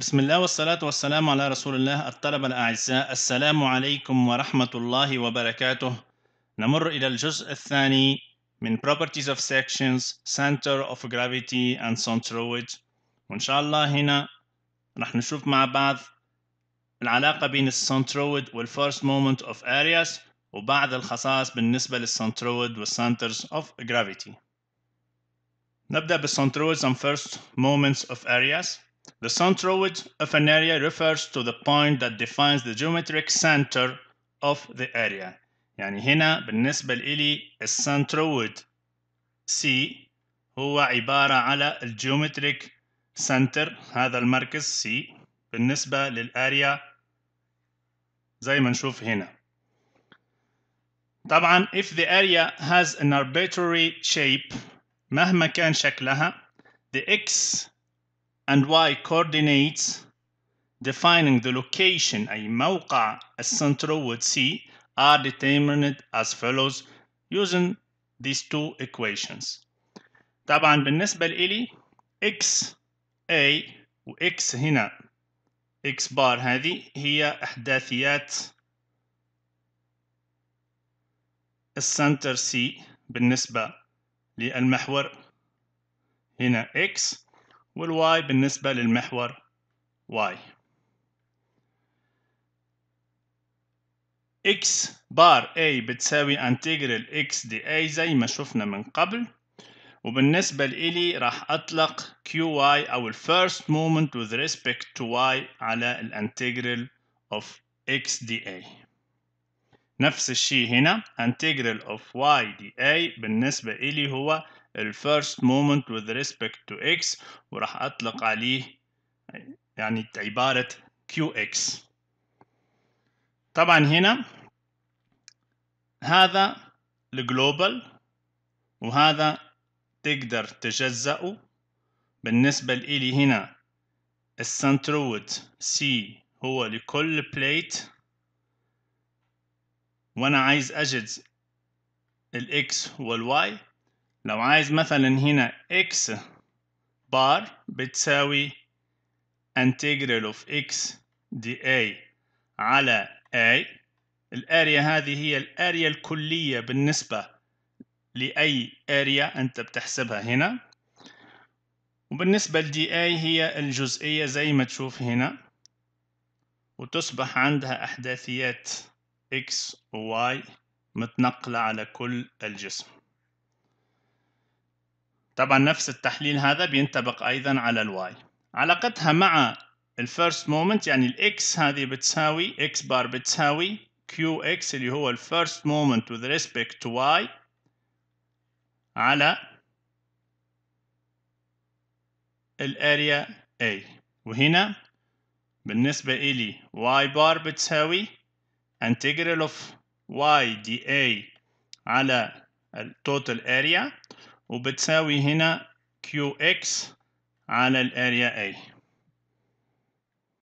بسم الله والصلاة والسلام على رسول الله الطلبة الأعزاء السلام عليكم ورحمة الله وبركاته نمر إلى الجزء الثاني من Properties of Sections Center of Gravity and Centroid وإن شاء الله هنا رح نشوف مع بعض العلاقة بين السنترويد والفورس مومنت of areas وبعض الخصائص بالنسبة للسنترويد والسنترز of gravity نبدأ بالسنترويدز and first moments of areas The centroid of an area refers to the point that defines the geometric center of the area يعني هنا بالنسبة لي السنترويد C هو عبارة على الجيومتريك سنتر هذا المركز C بالنسبة للأريا زي ما نشوف هنا طبعا if the area has an arbitrary shape مهما كان شكلها the x and y coordinates defining the location أي موقع السنترو with C are determined as follows using these two equations طبعا بالنسبة لإلي x a و x هنا x bar هذه هي إحداثيات السنتر C بالنسبة للمحور هنا x والواي بالنسبة للمحور واي x بار a بتساوي انتجرال x دي a زي ما شفنا من قبل وبالنسبة لإلي راح أطلق qy أو ال first moment with respect to y على الانتجرال of x دي a نفس الشيء هنا integral of y dA بالنسبة إلي هو first moment with respect to x وراح أطلق عليه يعني عبارة qx طبعا هنا هذا الجلوبال وهذا تقدر تجزأه بالنسبة لإلي هنا السنترويد C هو لكل plate وانا عايز اجد الاكس والواي لو عايز مثلا هنا اكس بار بتساوي انتجرال اوف اكس دي اي على اي الاريا هذه هي الاريا الكلية بالنسبة لأي اريا أنت بتحسبها هنا وبالنسبة لدي اي هي الجزئية زي ما تشوف هنا وتصبح عندها أحداثيات X و Y متنقلة على كل الجسم طبعا نفس التحليل هذا بينطبق أيضا على y علاقتها مع الفيرست مومنت يعني الX هذه بتساوي X بار بتساوي QX اللي هو الفيرست مومنت with respect to y على الاريا A وهنا بالنسبة إلي y بار بتساوي integral of y dA على total area وبتساوي هنا qx على area A